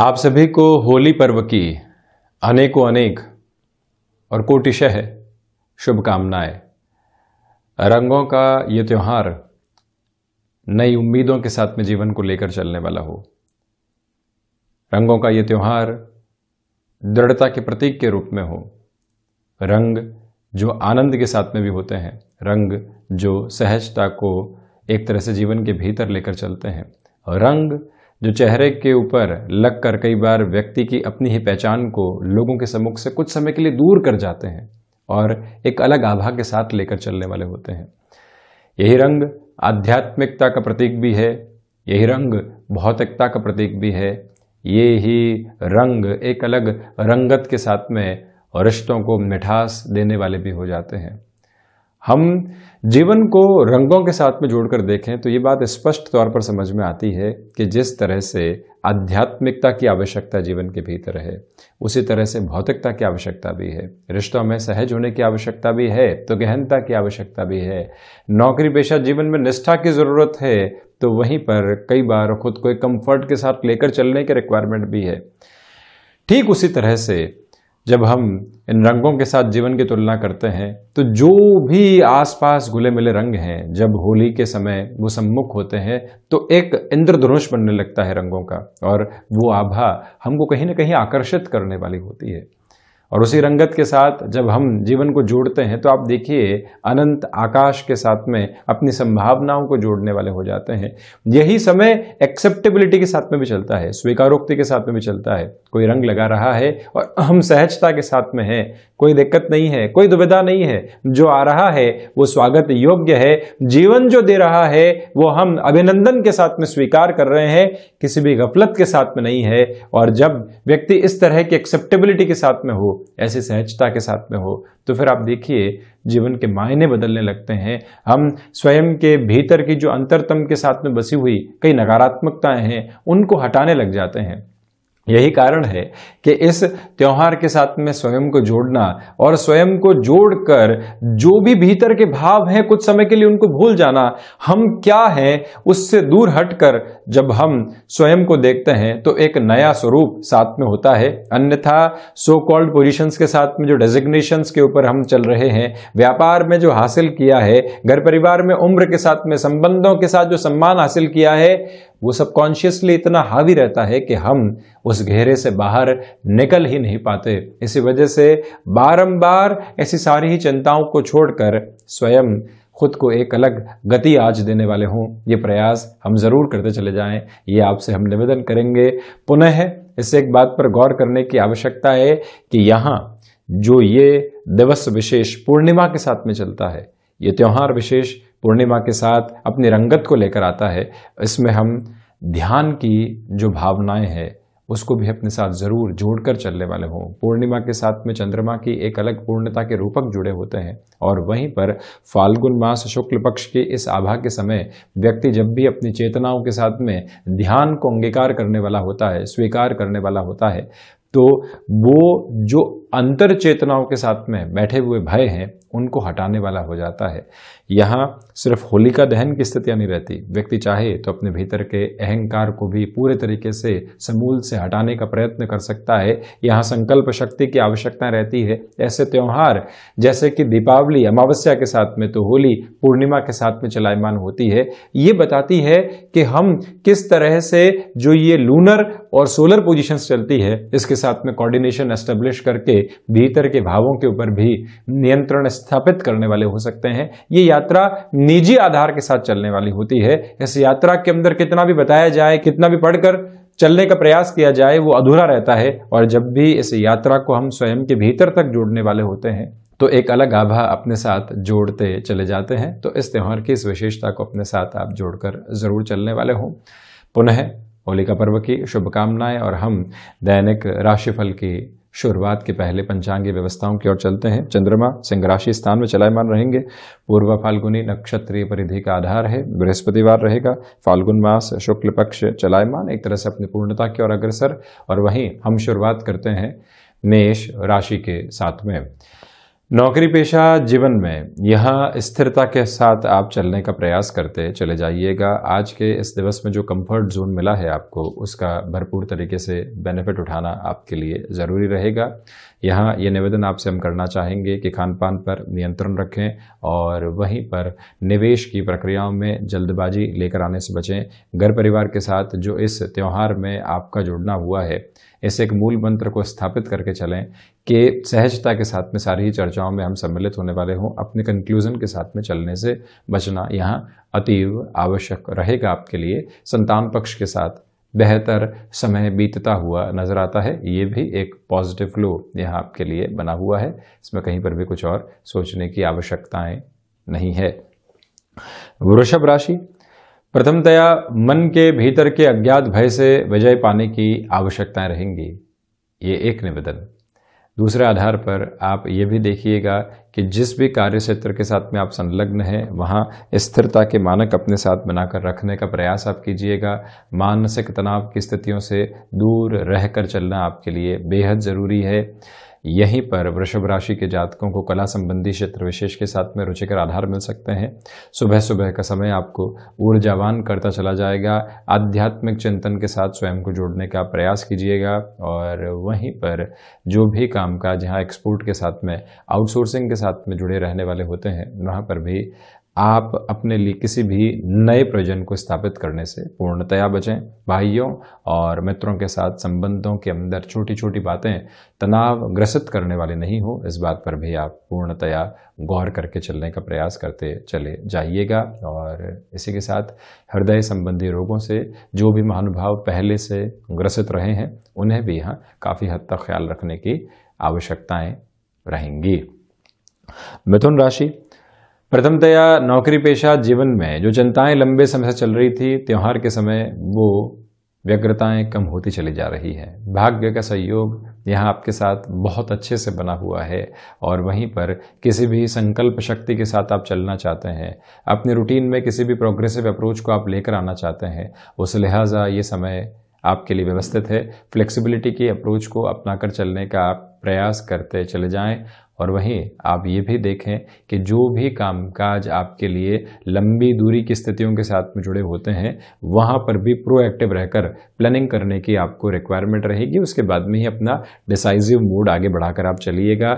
आप सभी को होली पर्व की अनेकों अनेक और कोटिशह शुभकामनाएं रंगों का ये त्यौहार नई उम्मीदों के साथ में जीवन को लेकर चलने वाला हो रंगों का ये त्यौहार दृढ़ता के प्रतीक के रूप में हो रंग जो आनंद के साथ में भी होते हैं रंग जो सहजता को एक तरह से जीवन के भीतर लेकर चलते हैं रंग जो चेहरे के ऊपर लग कर कई बार व्यक्ति की अपनी ही पहचान को लोगों के सम्मुख से कुछ समय के लिए दूर कर जाते हैं और एक अलग आभा के साथ लेकर चलने वाले होते हैं यही रंग आध्यात्मिकता का प्रतीक भी है यही रंग भौतिकता का प्रतीक भी है ये ही रंग एक अलग रंगत के साथ में रिश्तों को मिठास देने वाले भी हो जाते हैं हम जीवन को रंगों के साथ में जोड़कर देखें तो ये बात स्पष्ट तौर पर समझ में आती है कि जिस तरह से आध्यात्मिकता की आवश्यकता जीवन के भीतर है उसी तरह से भौतिकता की आवश्यकता भी है रिश्तों में सहज होने की आवश्यकता भी है तो गहनता की आवश्यकता भी है नौकरी पेशा जीवन में निष्ठा की ज़रूरत है तो वहीं पर कई बार खुद को एक कम्फर्ट के साथ लेकर चलने की रिक्वायरमेंट भी है ठीक उसी तरह से जब हम इन रंगों के साथ जीवन की तुलना करते हैं तो जो भी आसपास घुले मिले रंग हैं जब होली के समय वो सम्मुख होते हैं तो एक इंद्रधनुष बनने लगता है रंगों का और वो आभा हमको कहीं ना कहीं आकर्षित करने वाली होती है और उसी रंगत के साथ जब हम जीवन को जोड़ते हैं तो आप देखिए अनंत आकाश के साथ में अपनी संभावनाओं को जोड़ने वाले हो जाते हैं यही समय एक्सेप्टेबिलिटी के साथ में भी चलता है स्वीकारोक्ति के साथ में भी चलता है कोई रंग लगा रहा है और हम सहजता के साथ में है कोई दिक्कत नहीं है कोई दुविधा नहीं है जो आ रहा है वो स्वागत योग्य है जीवन जो दे रहा है वो हम अभिनंदन के साथ में स्वीकार कर रहे हैं किसी भी गफलत के साथ में नहीं है और जब व्यक्ति इस तरह की एक्सेप्टेबिलिटी के साथ में हो ऐसी सहजता के साथ में हो तो फिर आप देखिए जीवन के मायने बदलने लगते हैं हम स्वयं के भीतर की जो अंतरतम के साथ में बसी हुई कई नकारात्मकताएं हैं उनको हटाने लग जाते हैं यही कारण है कि इस त्यौहार के साथ में स्वयं को जोड़ना और स्वयं को जोड़कर जो भी भीतर के भाव हैं कुछ समय के लिए उनको भूल जाना हम क्या हैं उससे दूर हटकर जब हम स्वयं को देखते हैं तो एक नया स्वरूप साथ में होता है अन्यथा सो कॉल्ड पोजिशंस के साथ में जो डेजिग्नेशंस के ऊपर हम चल रहे हैं व्यापार में जो हासिल किया है घर परिवार में उम्र के साथ में संबंधों के साथ जो सम्मान हासिल किया है वो सबकॉन्शियसली इतना हावी रहता है कि हम उस घेरे से बाहर निकल ही नहीं पाते इसी वजह से बारंबार ऐसी सारी ही चिंताओं को छोड़कर स्वयं खुद को एक अलग गति आज देने वाले हों ये प्रयास हम ज़रूर करते चले जाएं ये आपसे हम निवेदन करेंगे पुनः इस एक बात पर गौर करने की आवश्यकता है कि यहाँ जो ये दिवस विशेष पूर्णिमा के साथ में चलता है ये त्यौहार विशेष पूर्णिमा के साथ अपनी रंगत को लेकर आता है इसमें हम ध्यान की जो भावनाएं हैं उसको भी अपने साथ ज़रूर जोड़कर चलने वाले हों पूर्णिमा के साथ में चंद्रमा की एक अलग पूर्णता के रूपक जुड़े होते हैं और वहीं पर फाल्गुन मास शुक्ल पक्ष के इस आभा के समय व्यक्ति जब भी अपनी चेतनाओं के साथ में ध्यान को अंगीकार करने वाला होता है स्वीकार करने वाला होता है तो वो जो अंतर चेतनाओं के साथ में बैठे हुए भय हैं उनको हटाने वाला हो जाता है यहाँ सिर्फ होलिका दहन की स्थितियाँ नहीं रहती व्यक्ति चाहे तो अपने भीतर के अहंकार को भी पूरे तरीके से समूल से हटाने का प्रयत्न कर सकता है यहाँ संकल्प शक्ति की आवश्यकता रहती है ऐसे त्यौहार जैसे कि दीपावली अमावस्या के साथ में तो होली पूर्णिमा के साथ में चलायमान होती है ये बताती है कि हम किस तरह से जो ये लूनर और सोलर पोजिशन चलती है इसके साथ में कोऑर्डिनेशन एस्टेब्लिश करके भीतर के भावों के ऊपर भी नियंत्रण स्थापित करने वाले हो सकते हैं ये यात्रा निजी आधार के साथ चलने वाली होती है इस यात्रा के अंदर कितना भी बताया जाए कितना भी पढ़कर चलने का प्रयास किया जाए वो अधूरा रहता है और जब भी इस यात्रा को हम स्वयं के भीतर तक जोड़ने वाले होते हैं तो एक अलग आभा अपने साथ जोड़ते चले जाते हैं तो इस त्यौहार की इस विशेषता को अपने साथ आप जोड़कर ज़रूर चलने वाले हों पुनः होली का पर्व की शुभकामनाएं और हम दैनिक राशिफल की शुरुआत के पहले पंचांगी व्यवस्थाओं की ओर चलते हैं चंद्रमा सिंह राशि स्थान में चलायमान रहेंगे पूर्व फाल्गुनी नक्षत्रीय परिधि का आधार है बृहस्पतिवार रहेगा फाल्गुन मास शुक्ल पक्ष चलायमान एक तरह से अपनी पूर्णता की ओर अग्रसर और वहीं हम शुरुआत करते हैं मेष राशि के साथ में नौकरी पेशा जीवन में यहाँ स्थिरता के साथ आप चलने का प्रयास करते चले जाइएगा आज के इस दिवस में जो कंफर्ट जोन मिला है आपको उसका भरपूर तरीके से बेनिफिट उठाना आपके लिए ज़रूरी रहेगा यहाँ ये निवेदन आपसे हम करना चाहेंगे कि खान पान पर नियंत्रण रखें और वहीं पर निवेश की प्रक्रियाओं में जल्दबाजी लेकर आने से बचें घर परिवार के साथ जो इस त्यौहार में आपका जुड़ना हुआ है इस एक मूल मंत्र को स्थापित करके चलें कि सहजता के साथ में सारी ही चर्चाओं में हम सम्मिलित होने वाले हों अपने कंक्लूजन के साथ में चलने से बचना यहाँ अतीव आवश्यक रहेगा आपके लिए संतान पक्ष के साथ बेहतर समय बीतता हुआ नज़र आता है ये भी एक पॉजिटिव फ्लो यहाँ आपके लिए बना हुआ है इसमें कहीं पर भी कुछ और सोचने की आवश्यकताएं नहीं है वृषभ राशि प्रथमतया मन के भीतर के अज्ञात भय से विजय पाने की आवश्यकताएं रहेंगी ये एक निवेदन दूसरे आधार पर आप ये भी देखिएगा कि जिस भी कार्य क्षेत्र के साथ में आप संलग्न हैं वहाँ स्थिरता के मानक अपने साथ बनाकर रखने का प्रयास आप कीजिएगा मानसिक तनाव की स्थितियों से दूर रहकर चलना आपके लिए बेहद ज़रूरी है यहीं पर वृषभ राशि के जातकों को कला संबंधी क्षेत्र विशेष के साथ में रुचिकर आधार मिल सकते हैं सुबह सुबह का समय आपको ऊर्जावान करता चला जाएगा आध्यात्मिक चिंतन के साथ स्वयं को जोड़ने का प्रयास कीजिएगा और वहीं पर जो भी काम काज यहाँ एक्सपोर्ट के साथ में आउटसोर्सिंग के साथ में जुड़े रहने वाले होते हैं वहाँ पर भी आप अपने लिए किसी भी नए प्रयोजन को स्थापित करने से पूर्णतया बचें भाइयों और मित्रों के साथ संबंधों के अंदर छोटी छोटी बातें तनाव ग्रसित करने वाली नहीं हो इस बात पर भी आप पूर्णतया गौर करके चलने का प्रयास करते चले जाइएगा और इसी के साथ हृदय संबंधी रोगों से जो भी महानुभाव पहले से ग्रसित रहे हैं उन्हें भी यहाँ काफ़ी हद तक ख्याल रखने की आवश्यकताएँ रहेंगी मिथुन राशि प्रथमतया नौकरी पेशा जीवन में जो चिंताएं लंबे समय से चल रही थी त्यौहार के समय वो व्यग्रताएं कम होती चली जा रही हैं भाग्य का सहयोग यहाँ आपके साथ बहुत अच्छे से बना हुआ है और वहीं पर किसी भी संकल्प शक्ति के साथ आप चलना चाहते हैं अपने रूटीन में किसी भी प्रोग्रेसिव अप्रोच को आप लेकर आना चाहते हैं उस लिहाजा ये समय आपके लिए व्यवस्थित है फ्लेक्सिबिलिटी की अप्रोच को अपनाकर चलने का आप प्रयास करते चले जाएं और वहीं आप ये भी देखें कि जो भी कामकाज आपके लिए लंबी दूरी की स्थितियों के साथ में जुड़े होते हैं वहाँ पर भी प्रोएक्टिव रहकर प्लानिंग करने की आपको रिक्वायरमेंट रहेगी उसके बाद में ही अपना डिसाइजिव मूड आगे बढ़ाकर आप चलिएगा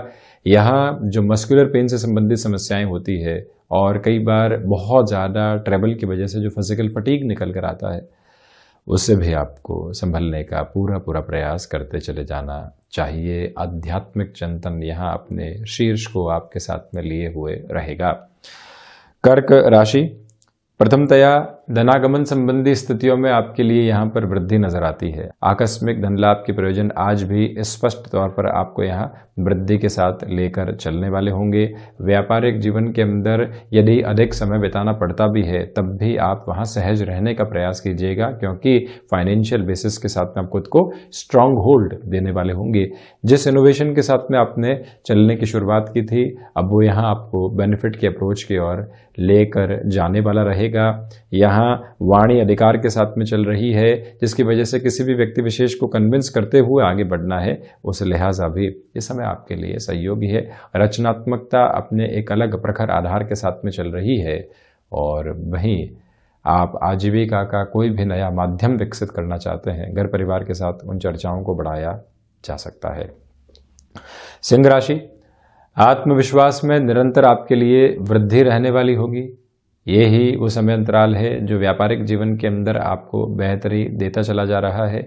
यहाँ जो मस्कुलर पेन से संबंधित समस्याएं होती है और कई बार बहुत ज़्यादा ट्रेवल की वजह से जो फिजिकल फटीक निकल कर आता है उससे भी आपको संभलने का पूरा पूरा प्रयास करते चले जाना चाहिए आध्यात्मिक चिंतन यहाँ अपने शीर्ष को आपके साथ में लिए हुए रहेगा कर्क राशि प्रथमतया धनागमन संबंधी स्थितियों में आपके लिए यहाँ पर वृद्धि नजर आती है आकस्मिक धन लाभ के प्रयोजन आज भी स्पष्ट तौर पर आपको यहाँ वृद्धि के साथ लेकर चलने वाले होंगे व्यापारिक जीवन के अंदर यदि अधिक समय बिताना पड़ता भी है तब भी आप वहाँ सहज रहने का प्रयास कीजिएगा क्योंकि फाइनेंशियल बेसिस के साथ में आप खुद को स्ट्रांग होल्ड देने वाले होंगे जिस इनोवेशन के साथ में आपने चलने की शुरुआत की थी अब वो यहाँ आपको बेनिफिट के अप्रोच की ओर लेकर जाने वाला रहेगा यहाँ जहां वाणी अधिकार के साथ में चल रही है जिसकी वजह से किसी भी व्यक्ति विशेष को कन्विंस करते हुए आगे बढ़ना है उस लिहाजा भी ये समय आपके लिए सहयोगी है रचनात्मकता अपने एक अलग प्रखर आधार के साथ में चल रही है और वहीं आप आजीविका का कोई भी नया माध्यम विकसित करना चाहते हैं घर परिवार के साथ उन चर्चाओं को बढ़ाया जा सकता है सिंह राशि आत्मविश्वास में निरंतर आपके लिए वृद्धि रहने वाली होगी ये ही वो समय अंतराल है जो व्यापारिक जीवन के अंदर आपको बेहतरी देता चला जा रहा है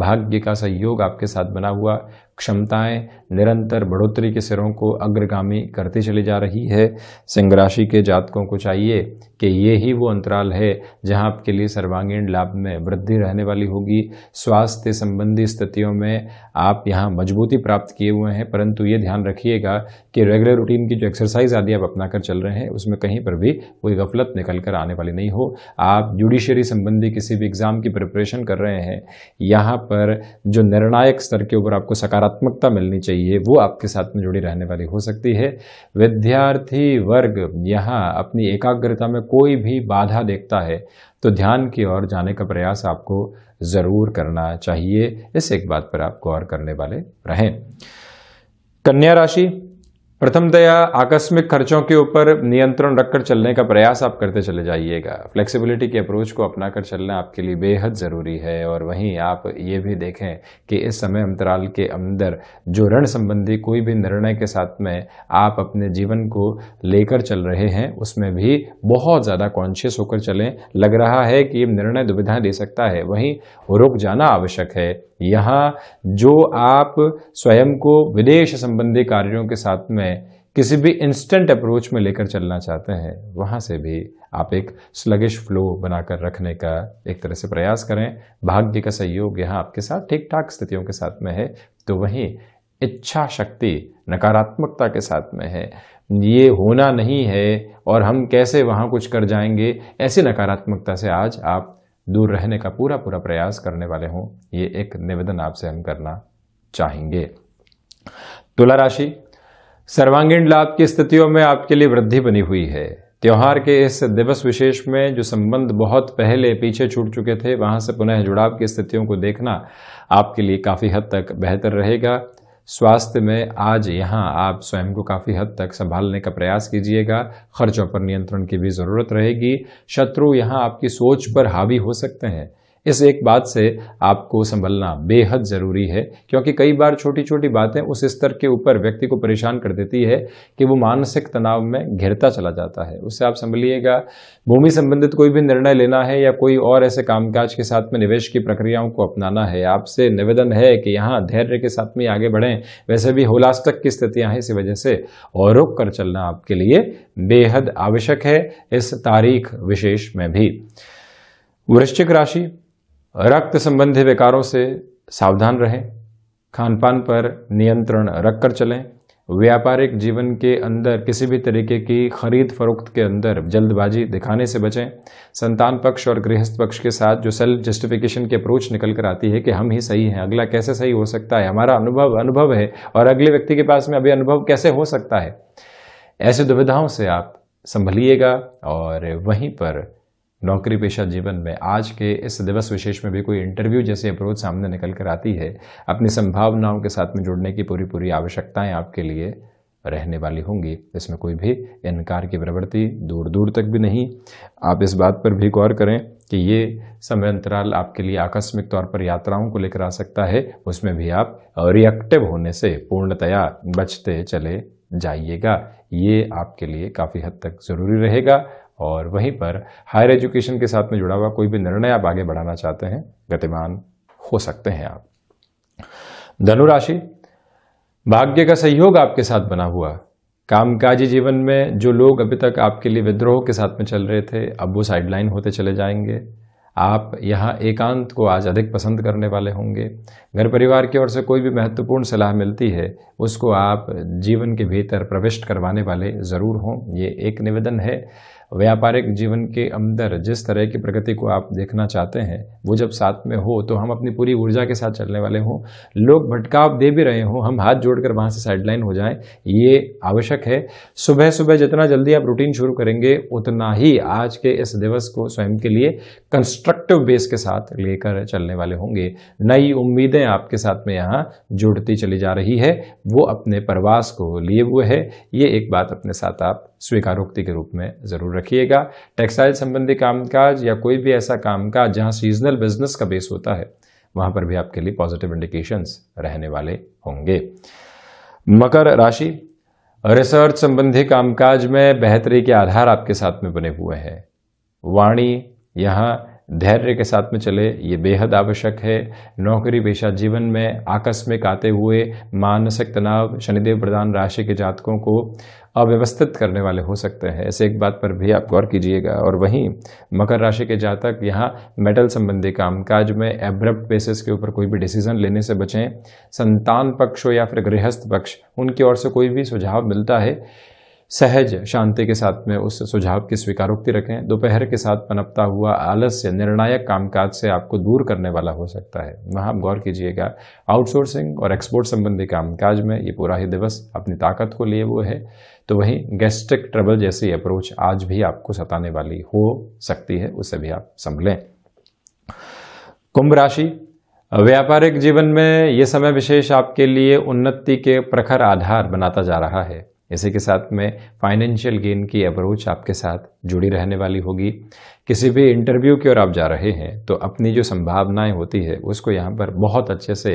भाग्य का सहयोग आपके साथ बना हुआ क्षमताएं निरंतर बढ़ोतरी के सिरों को अग्रगामी करती चली जा रही है सिंह राशि के जातकों को चाहिए कि ये ही वो अंतराल है जहां आपके लिए सर्वांगीण लाभ में वृद्धि रहने वाली होगी स्वास्थ्य संबंधी स्थितियों में आप यहां मजबूती प्राप्त किए हुए हैं परंतु ये ध्यान रखिएगा कि रेगुलर रूटीन की जो एक्सरसाइज आदि आप अपना कर चल रहे हैं उसमें कहीं पर भी कोई गफलत निकल कर आने वाली नहीं हो आप जुडिशरी संबंधी किसी भी एग्ज़ाम की प्रिपरेशन कर रहे हैं यहाँ पर जो निर्णायक स्तर के ऊपर आपको सकारात्मकता मिलनी चाहिए वो आपके साथ में जुड़ी रहने वाली हो सकती है विद्यार्थी वर्ग यहाँ अपनी एकाग्रता में कोई भी बाधा देखता है तो ध्यान की ओर जाने का प्रयास आपको ज़रूर करना चाहिए इस एक बात पर आप गौर करने वाले रहें कन्या राशि प्रथमतया आकस्मिक खर्चों के ऊपर नियंत्रण रखकर चलने का प्रयास आप करते चले जाइएगा फ्लेक्सिबिलिटी के अप्रोच को अपनाकर चलना आपके लिए बेहद ज़रूरी है और वहीं आप ये भी देखें कि इस समय अंतराल के अंदर जो ऋण संबंधी कोई भी निर्णय के साथ में आप अपने जीवन को लेकर चल रहे हैं उसमें भी बहुत ज़्यादा कॉन्शियस होकर चलें लग रहा है कि ये निर्णय दुविधाएँ दे सकता है वहीं रुक जाना आवश्यक है यहाँ जो आप स्वयं को विदेश संबंधी कार्यों के साथ में में किसी भी इंस्टेंट अप्रोच में लेकर चलना चाहते हैं वहाँ से भी आप एक स्लगिश फ्लो बनाकर रखने का एक तरह से प्रयास करें भाग्य का सहयोग यहाँ आपके साथ ठीक ठाक स्थितियों के साथ में है तो वहीं इच्छा शक्ति नकारात्मकता के साथ में है ये होना नहीं है और हम कैसे वहाँ कुछ कर जाएंगे ऐसी नकारात्मकता से आज आप दूर रहने का पूरा पूरा प्रयास करने वाले हों ये एक निवेदन आपसे हम करना चाहेंगे तुला राशि सर्वांगीण लाभ की स्थितियों में आपके लिए वृद्धि बनी हुई है त्यौहार के इस दिवस विशेष में जो संबंध बहुत पहले पीछे छूट चुके थे वहां से पुनः जुड़ाव की स्थितियों को देखना आपके लिए काफ़ी हद तक बेहतर रहेगा स्वास्थ्य में आज यहाँ आप स्वयं को काफ़ी हद तक संभालने का प्रयास कीजिएगा खर्चों पर नियंत्रण की भी ज़रूरत रहेगी शत्रु यहाँ आपकी सोच पर हावी हो सकते हैं इस एक बात से आपको संभलना बेहद ज़रूरी है क्योंकि कई बार छोटी छोटी बातें उस स्तर के ऊपर व्यक्ति को परेशान कर देती है कि वो मानसिक तनाव में घिरता चला जाता है उससे आप संभलिएगा भूमि संबंधित कोई भी निर्णय लेना है या कोई और ऐसे कामकाज के साथ में निवेश की प्रक्रियाओं को अपनाना है आपसे निवेदन है कि यहाँ धैर्य के साथ में आगे बढ़ें वैसे भी होलास्तक की स्थितियाँ हैं इसी वजह से और रुक कर चलना आपके लिए बेहद आवश्यक है इस तारीख विशेष में भी वृश्चिक राशि रक्त संबंधी विकारों से सावधान रहें खान पान पर नियंत्रण रख कर चलें व्यापारिक जीवन के अंदर किसी भी तरीके की खरीद फरोख्त के अंदर जल्दबाजी दिखाने से बचें संतान पक्ष और गृहस्थ पक्ष के साथ जो सेल्फ जस्टिफिकेशन की अप्रोच निकल कर आती है कि हम ही सही हैं अगला कैसे सही हो सकता है हमारा अनुभव अनुभव है और अगले व्यक्ति के पास में अभी अनुभव कैसे हो सकता है ऐसी दुविधाओं से आप संभलिएगा और वहीं पर नौकरी पेशा जीवन में आज के इस दिवस विशेष में भी कोई इंटरव्यू जैसी अप्रोच सामने निकल कर आती है अपनी संभावनाओं के साथ में जुड़ने की पूरी पूरी आवश्यकताएं आपके लिए रहने वाली होंगी इसमें कोई भी इनकार की प्रवृत्ति दूर दूर तक भी नहीं आप इस बात पर भी गौर करें कि ये समय अंतराल आपके लिए आकस्मिक तौर पर यात्राओं को लेकर आ सकता है उसमें भी आप रिएक्टिव होने से पूर्णतया बचते चले जाइएगा ये आपके लिए काफ़ी हद तक ज़रूरी रहेगा और वहीं पर हायर एजुकेशन के साथ में जुड़ा हुआ कोई भी निर्णय आप आगे बढ़ाना चाहते हैं गतिमान हो सकते हैं आप धनुराशि भाग्य का सहयोग आपके साथ बना हुआ कामकाजी जीवन में जो लोग अभी तक आपके लिए विद्रोह के साथ में चल रहे थे अब वो साइडलाइन होते चले जाएंगे आप यहाँ एकांत को आज अधिक पसंद करने वाले होंगे घर परिवार की ओर से कोई भी महत्वपूर्ण सलाह मिलती है उसको आप जीवन के भीतर प्रविष्ट करवाने वाले ज़रूर हों ये एक निवेदन है व्यापारिक जीवन के अंदर जिस तरह की प्रगति को आप देखना चाहते हैं वो जब साथ में हो तो हम अपनी पूरी ऊर्जा के साथ चलने वाले हों लोग भटकाव दे भी रहे हों हम हाथ जोड़कर वहाँ से साइडलाइन हो जाएं ये आवश्यक है सुबह सुबह जितना जल्दी आप रूटीन शुरू करेंगे उतना ही आज के इस दिवस को स्वयं के लिए कंस्ट्रक्टिव बेस के साथ लेकर चलने वाले होंगे नई उम्मीदें आपके साथ में यहाँ जुड़ती चली जा रही है वो अपने प्रवास को लिए हुए है ये एक बात अपने साथ आप स्वीकारोक्ति के रूप में ज़रूर रखिएगा टेक्सटाइल संबंधी कामकाज या कोई भी ऐसा कामकाज जहां सीजनल बिजनेस का बेस होता है वहां पर भी आपके लिए पॉजिटिव इंडिकेशंस रहने वाले होंगे मकर राशि रिसर्च संबंधी कामकाज में बेहतरी के आधार आपके साथ में बने हुए हैं वाणी यहाँ धैर्य के साथ में चले ये बेहद आवश्यक है नौकरी पेशा जीवन में आकस्मिक आते हुए मानसिक तनाव शनिदेव प्रधान राशि के जातकों को अव्यवस्थित करने वाले हो सकते हैं ऐसे एक बात पर भी आप गौर कीजिएगा और वहीं मकर राशि के जातक यहाँ मेटल संबंधी कामकाज में एब्रप्ट बेसिस के ऊपर कोई भी डिसीजन लेने से बचें संतान पक्ष हो या फिर गृहस्थ पक्ष उनकी ओर से कोई भी सुझाव मिलता है सहज शांति के साथ में उस सुझाव की स्वीकारोक्ति रखें दोपहर के साथ पनपता हुआ आलस्य निर्णायक कामकाज से आपको दूर करने वाला हो सकता है वहाँ आप गौर कीजिएगा आउटसोर्सिंग और एक्सपोर्ट संबंधी कामकाज में ये पूरा ही दिवस अपनी ताकत को लिए वो है तो वहीं गैस्ट्रिक ट्रबल जैसी अप्रोच आज भी आपको सताने वाली हो सकती है उसे भी आप संभलें कुंभ राशि व्यापारिक जीवन में ये समय विशेष आपके लिए उन्नति के प्रखर आधार बनाता जा रहा है इसी के साथ में फाइनेंशियल गेन की अप्रोच आपके साथ जुड़ी रहने वाली होगी किसी भी इंटरव्यू की ओर आप जा रहे हैं तो अपनी जो संभावनाएं होती है उसको यहाँ पर बहुत अच्छे से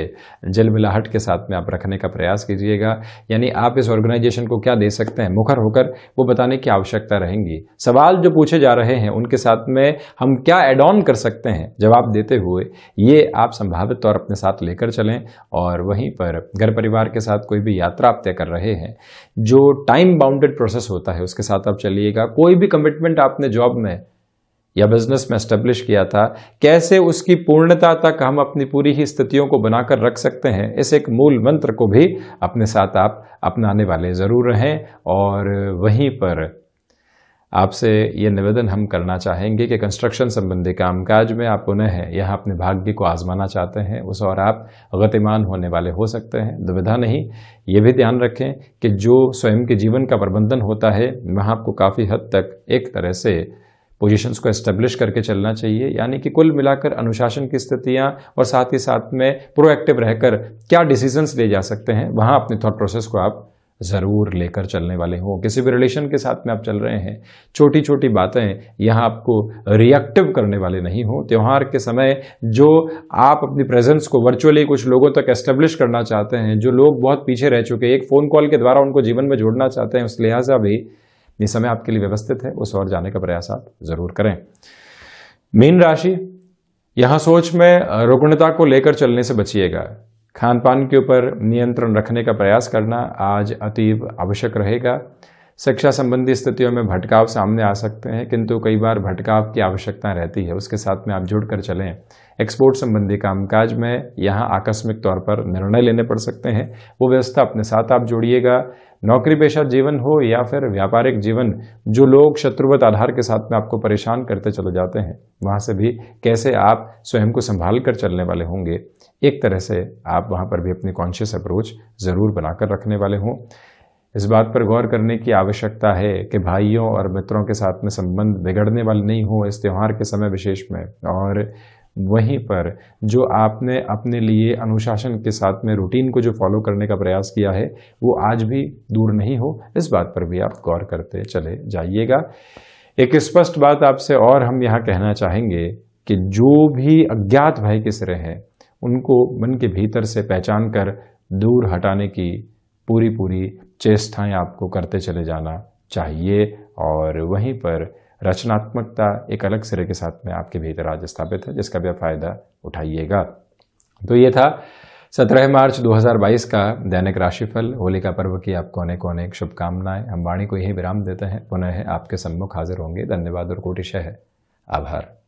जलमिलाहट के साथ में आप रखने का प्रयास कीजिएगा यानी आप इस ऑर्गेनाइजेशन को क्या दे सकते हैं मुखर होकर वो बताने की आवश्यकता रहेंगी सवाल जो पूछे जा रहे हैं उनके साथ में हम क्या एड ऑन कर सकते हैं जवाब देते हुए ये आप संभावित तौर अपने साथ लेकर चलें और वहीं पर घर परिवार के साथ कोई भी यात्रा आप तय कर रहे हैं जो टाइम बाउंडेड प्रोसेस होता है उसके साथ आप चलिएगा कोई भी कमिटमेंट आपने जॉब में या बिजनेस में स्टेब्लिश किया था कैसे उसकी पूर्णता तक हम अपनी पूरी ही स्थितियों को बनाकर रख सकते हैं इस एक मूल मंत्र को भी अपने साथ आप अपनाने वाले ज़रूर रहें और वहीं पर आपसे ये निवेदन हम करना चाहेंगे कि कंस्ट्रक्शन संबंधी कामकाज में आप पुनः है यहाँ अपने भाग्य को आजमाना चाहते हैं उस और आप गतिमान होने वाले हो सकते हैं दुविधा नहीं ये भी ध्यान रखें कि जो स्वयं के जीवन का प्रबंधन होता है वहाँ आपको काफ़ी हद तक एक तरह से पोजीशंस को एस्टेब्लिश करके चलना चाहिए यानी कि कुल मिलाकर अनुशासन की स्थितियाँ और साथ ही साथ में प्रोएक्टिव रहकर क्या डिसीजंस ले जा सकते हैं वहाँ अपने थॉट प्रोसेस को आप ज़रूर लेकर चलने वाले हों किसी भी रिलेशन के साथ में आप चल रहे हैं छोटी छोटी बातें यहाँ आपको रिएक्टिव करने वाले नहीं हो त्यौहार के समय जो आप अपनी प्रेजेंस को वर्चुअली कुछ लोगों तक एस्टेब्लिश करना चाहते हैं जो लोग बहुत पीछे रह चुके एक फ़ोन कॉल के द्वारा उनको जीवन में जोड़ना चाहते हैं उस लिहाजा भी ये समय आपके लिए व्यवस्थित है उस ओर जाने का प्रयास आप जरूर करें मीन राशि यहां सोच में रुग्णता को लेकर चलने से बचिएगा खान पान के ऊपर नियंत्रण रखने का प्रयास करना आज अतीब आवश्यक रहेगा शिक्षा संबंधी स्थितियों में भटकाव सामने आ सकते हैं किंतु कई बार भटकाव की आवश्यकता रहती है उसके साथ में आप जुड़ कर चलें एक्सपोर्ट संबंधी कामकाज में यहाँ आकस्मिक तौर पर निर्णय लेने पड़ सकते हैं वो व्यवस्था अपने साथ आप जोड़िएगा नौकरी पेशा जीवन हो या फिर व्यापारिक जीवन जो लोग शत्रुवत आधार के साथ में आपको परेशान करते चले जाते हैं वहाँ से भी कैसे आप स्वयं को संभाल कर चलने वाले होंगे एक तरह से आप वहाँ पर भी अपनी कॉन्शियस अप्रोच ज़रूर बनाकर रखने वाले हों इस बात पर गौर करने की आवश्यकता है कि भाइयों और मित्रों के साथ में संबंध बिगड़ने वाले नहीं हो इस त्यौहार के समय विशेष में और वहीं पर जो आपने अपने लिए अनुशासन के साथ में रूटीन को जो फॉलो करने का प्रयास किया है वो आज भी दूर नहीं हो इस बात पर भी आप गौर करते चले जाइएगा एक स्पष्ट बात आपसे और हम यहाँ कहना चाहेंगे कि जो भी अज्ञात भय के सिरे हैं उनको मन के भीतर से पहचान कर दूर हटाने की पूरी पूरी चेष्टाएं आपको करते चले जाना चाहिए और वहीं पर रचनात्मकता एक अलग सिरे के साथ में आपके भीतर आज स्थापित है जिसका भी आप फायदा उठाइएगा तो ये था 17 मार्च 2022 का दैनिक राशिफल होली का पर्व की आपको अनेक अनेक शुभकामनाएं हम वाणी को यही विराम देते हैं पुनः आपके सम्मुख हाजिर होंगे धन्यवाद और कोटिशय है आभार